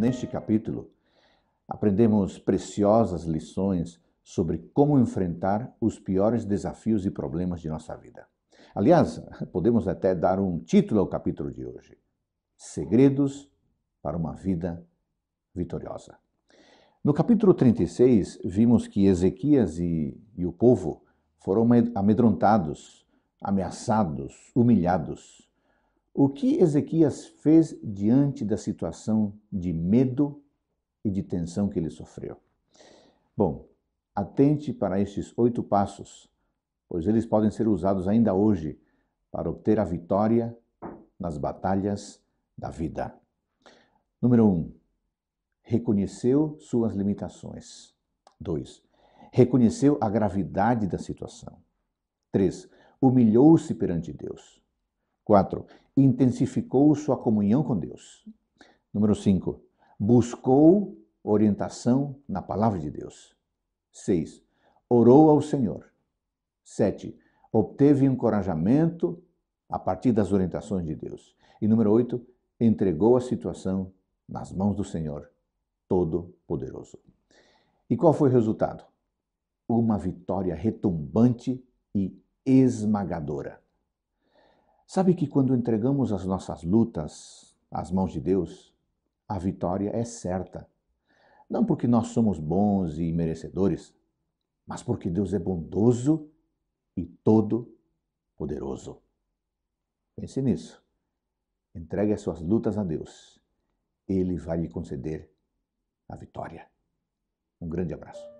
Neste capítulo, aprendemos preciosas lições sobre como enfrentar os piores desafios e problemas de nossa vida. Aliás, podemos até dar um título ao capítulo de hoje: Segredos para uma Vida Vitoriosa. No capítulo 36, vimos que Ezequias e, e o povo foram amedrontados, ameaçados, humilhados. O que Ezequias fez diante da situação de medo e de tensão que ele sofreu? Bom, atente para estes oito passos, pois eles podem ser usados ainda hoje para obter a vitória nas batalhas da vida. Número 1. Um, reconheceu suas limitações. 2. Reconheceu a gravidade da situação. 3. Humilhou-se perante Deus. 4. Intensificou sua comunhão com Deus. Número 5. Buscou orientação na palavra de Deus. 6. Orou ao Senhor. 7. Obteve encorajamento a partir das orientações de Deus. E número 8. Entregou a situação nas mãos do Senhor Todo-Poderoso. E qual foi o resultado? Uma vitória retumbante e esmagadora. Sabe que quando entregamos as nossas lutas às mãos de Deus, a vitória é certa. Não porque nós somos bons e merecedores, mas porque Deus é bondoso e todo poderoso. Pense nisso. Entregue as suas lutas a Deus. Ele vai lhe conceder a vitória. Um grande abraço.